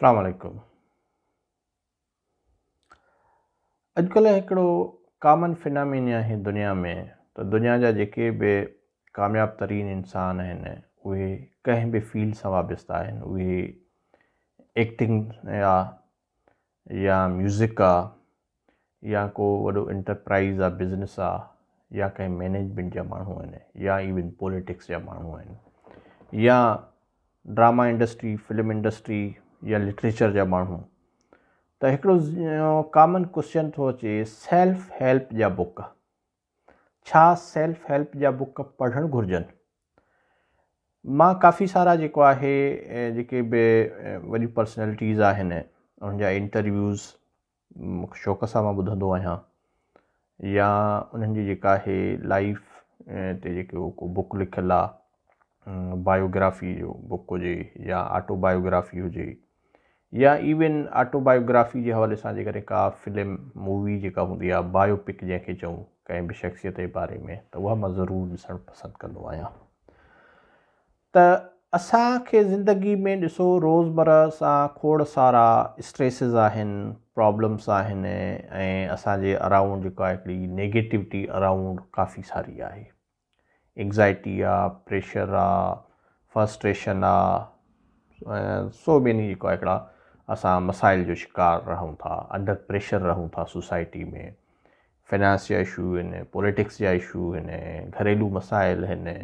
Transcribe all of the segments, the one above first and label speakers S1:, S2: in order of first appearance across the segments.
S1: सलाम अॼुकल्ह हिकिड़ो कॉमन फिनामिन आहे दुनिया में त दुनिया जा जेके बि कामयाब तरीन इंसान आहिनि उहे कंहिं बि फ़ील्ड सां वाब्ता आहिनि उहे एक्टिंग आहे या म्यूज़िक आहे या को वॾो इंटरप्राइज़ आहे बिज़नेस आहे या कंहिं मैनेजमेंट जा माण्हू आहिनि या इवन पॉलिटिक्स जा माण्हू आहिनि या ड्रामा इंडस्ट्री फिल्म इंडस्ट्री या लिटरेचर जा माण्हू त हिकिड़ो कॉमन क्वेश्चन थो अचे सेल्फ हेल्प जा बुक छा सेल्फ हेल्प जा बुक पढ़णु घुरिजनि मां काफ़ी सारा जेको आहे जेके ॿिए वॾियूं पर्सनैलिटीज़ आहिनि उन्हनि जा इंटरव्यूस मूंखे शौक़ु सां मां ॿुधंदो आहियां या उन्हनि जी जेका आहे लाइफ ते जेको को बुक लिखियलु आहे बायोग्राफी जो बुक हुजे या ऑटोबायोग्राफी हुजे या इवन ऑटोबायोग्राफी जे हवाले सां जेकॾहिं का फ़िल्म मूवी जेका हूंदी आहे बायोपिक जंहिंखे चऊं कंहिं बि शख़्सियत जे बारे में त उहा मां ज़रूरु ॾिसणु पसंदि कंदो आहियां त असांखे ज़िंदगी में ॾिसो रोज़मरह सां खोड़ सारा स्ट्रेसिस आहिनि प्रॉब्लम्स आहिनि ऐं असांजे अराउंड जेको आहे हिकिड़ी नेगेटिविटी अराउंड काफ़ी सारी आहे एंग्ज़ाइटी आहे प्रेशर आहे फस्ट्रेशन आहे सो ॿिन्ही जेको आहे हिकिड़ा असां मसाइल जो शिकार रहूं था अंडर प्रेशर रहूं था सोसाइटी में फाइनांस जा इशू आहिनि पॉलिटिक्स जा इशू आहिनि घरेलू मसाइल आहिनि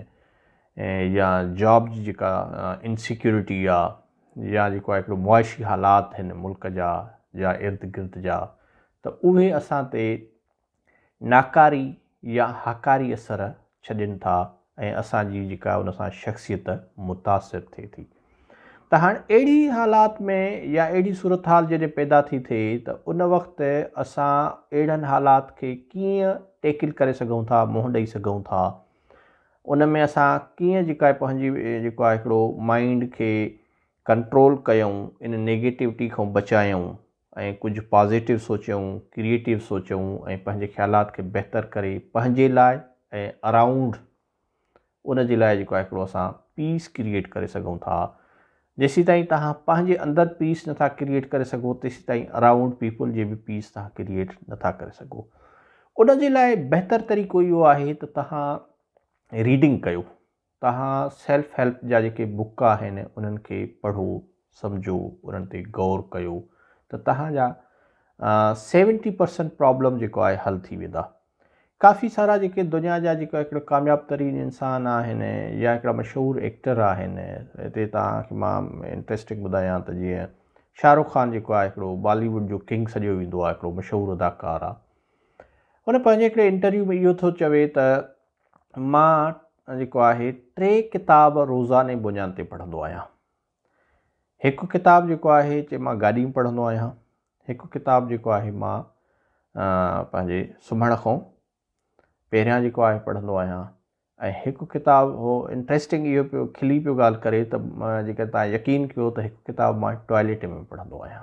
S1: ऐं या जॉब जी जेका इनसिक्योरिटी आहे या जेको आहे मुआशी हालात आहिनि मुल्क जा या इर्द गिर्द जा त उहे असां ते नाकारी या हाकारी असर छॾनि था ऐं असांजी जेका उन सां शख़्सियत मुतासिर थिए थी त हाणे अहिड़ी हालात में या अहिड़ी सूरत हाल जॾहिं पैदा थी थिए त उन वक़्त असां अहिड़नि हालात खे कीअं टेकिल करे सघूं था मोहं ॾेई सघूं था उन में असां कीअं जेका आहे पंहिंजी जेको आहे हिकिड़ो माइंड खे कंट्रोल कयूं इन नेगेटिविटी खां बचायूं ऐं कुझु पॉज़िटिव सोचियूं क्रिएटिव सोचूं ऐं पंहिंजे ख़्यालात खे बहितरु करे पंहिंजे लाइ ऐं अराउंड उन जे लाइ जेको आहे हिकिड़ो पीस क्रिएट करे सघूं था जेसी ताईं तव्हां पंहिंजे पीस ना क्रिएट कर सो तेसि ताई अराउंड पीपुल जे बि पीस तव्हां क्रिएट नथा करे सघो उन बेहतर तरीक़ो यो है त तव्हां रीडिंग कर तव्हां सेल्फ हेल्प जा बुक उन पढ़ो समझो उन गौर कर त तव्हांजा परसेंट प्रॉब्लम जेको आहे हल थी वेंदा काफ़ी सारा जेके दुनिया जा जेको हिकिड़ो कामयाबु तरीन इंसान आहिनि या हिकिड़ा मशहूरु एक्टर आहिनि हिते तव्हांखे मां इंट्रस्टिंग ॿुधायां त जीअं शाहरुख ख़ान जेको आहे हिकिड़ो बॉलीवुड जो किंग सॼो वेंदो आहे हिकिड़ो मशहूरु अदाकारु आहे हुन पंहिंजे हिकिड़े इंटरव्यू में इहो थो चवे त मां जेको आहे टे किताब रोज़ाने बुनियाद ते पढ़ंदो आहियां हिकु किताबु जेको आहे चए मां गाॾियूं पढ़ंदो आहियां हिकु किताबु जेको आहे मां पंहिंजे सुम्हण खां पहिरियां जेको आहे पढ़ंदो आहियां ऐं हिकु किताबु उहो इंट्रेस्टिंग इहो पियो खिली पियो ॻाल्हि करे त मां जेका तव्हां यकीन कयो त हिकु किताबु मां टॉयलेट में पढ़ंदो आहियां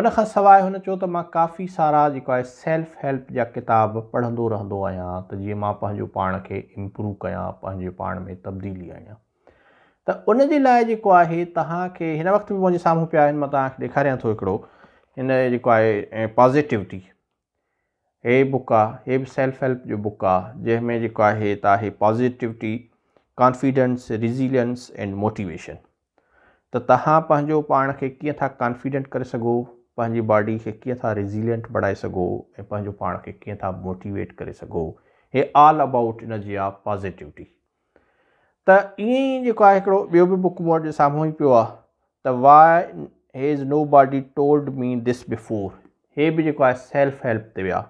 S1: उन खां सवाइ हुन चयो त मां काफ़ी सारा जेको आहे सेल्फ हेल्प जा किताब पढ़ंदो रहंदो आहियां त जीअं मां पंहिंजो पाण खे इम्प्रूव कयां पंहिंजे पाण में तब्दीली आहियां त उन जे लाइ जेको आहे तव्हांखे हिन वक़्त बि मुंहिंजे साम्हूं पिया आहिनि मां तव्हांखे ॾेखारियां थो हिकिड़ो हिन जेको आहे पॉज़िटिविटी हे बुक आहे हे बि सेल्फ हेल्प जो बुक आहे जंहिंमें जेको आहे त आहे positivity confidence resilience and motivation त तव्हां पंहिंजो पाण खे कीअं था कॉन्फिडेंट करे सघो पंहिंजी बॉडी खे कीअं था रिज़िलियंट बणाए सघो ऐं पंहिंजो पाण खे कीअं था मोटिवेट करे सघो हे ऑल अबाउट इन जी आहे पॉज़िटिविटी त ईअं ई जेको आहे हिकिड़ो ॿियो बि बुक मूं वटि साम्हूं ई पियो आहे त why has nobody told me this before हे बि जेको आहे सेल्फ हेल्प ते विया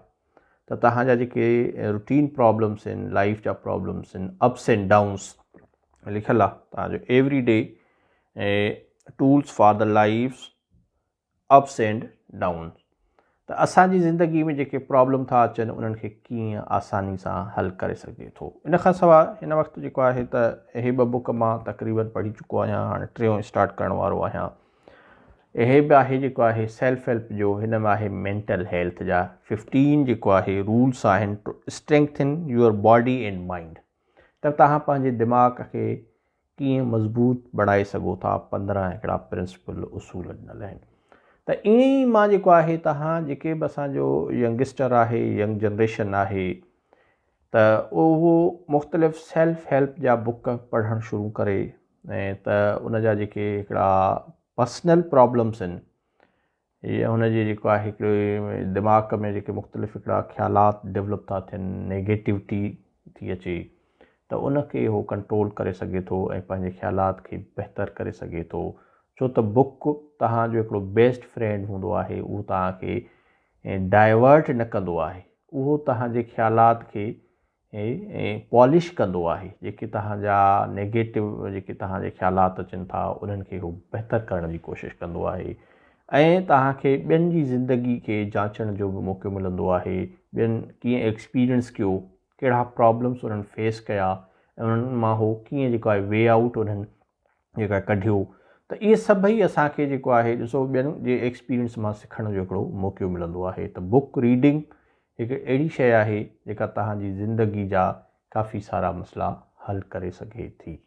S1: त तव्हांजा जेके रुटीन प्रॉब्लम्स आहिनि लाइफ जा प्रॉब्लम्स आहिनि अप्स एंड डाउन्स लिखियलु आहे तव्हांजो एवरी डे ऐं tools for the life's ups and down त असांजी ज़िंदगी में जेके प्रॉब्लम था अचनि उन्हनि खे कीअं आसानी सां हल करे सघे थो इन खां सवाइ हिन वक़्तु जेको आहे त इहे ॿ बुक मां तक़रीबन पढ़ी चुको आहियां हाणे टियों स्टार्ट करण वारो आहियां इहे बि आहे जेको आहे सेल्फ हेल्प जो हिन में आहे मेंटल हेल्थ जा फिफ्टीन जेको आहे रूल्स आहिनि to strengthen your body and mind त तव्हां पंहिंजे दिमाग़ खे कीअं मज़बूत बणाए सघो था पंद्रहं हिकिड़ा प्रिंसिपल उसूल ॾिनल आहिनि त ईअं ई मां जेको आहे तव्हां जेके बि असांजो यंगस्टर आहे यंग जनरेशन आहे त उहो मुख़्तलिफ़ सेल्फ हेल्प जा बुक पढ़णु शुरू करे ऐं त उन जा जेके हिकिड़ा पर्सनल प्रॉब्लम्स आहिनि या हुनजी जेको आहे हिकिड़ी दिमाग़ में जेके मुख़्तलिफ़ हिकिड़ा ख़्यालात डेवलप था थियनि नेगेटिविटी थी अचे त उनखे उहो कंट्रोल करे सघे थो ऐं पंहिंजे ख़्यालात खे बहितर करे सघे थो छो त बुक तव्हांजो हिकिड़ो बेस्ट फ्रेंड हूंदो आहे उहो तव्हांखे डाइवर्ट न कंदो आहे उहो तव्हांजे ख़्यालात खे पॉलिश कंदो आहे जेके तव्हांजा नेगेटिव जेके तव्हांजे ख़्यालात अचनि था उन्हनि खे हू बहितरु करण जी कोशिशि कंदो आहे ऐं तव्हांखे ॿियनि जी ज़िंदगी खे जाचण जो बि मौक़ो मिलंदो आहे ॿियनि कीअं एक्सपीरियंस कयो कहिड़ा प्रॉब्लम्स उन्हनि फेस कया ऐं उन्हनि मां उहो कीअं जेको आहे वे आउट उन्हनि जेका कढियो त इहे सभई असांखे जेको आहे ॾिसो ॿियनि जे एक्सपीरियंस मां सिखण जो हिकिड़ो मौक़ो मिलंदो आहे त बुक रीडिंग हिकु अहिड़ी शइ आहे जेका तव्हांजी ज़िंदगी जा काफ़ी सारा मसइला हल करे सघे थी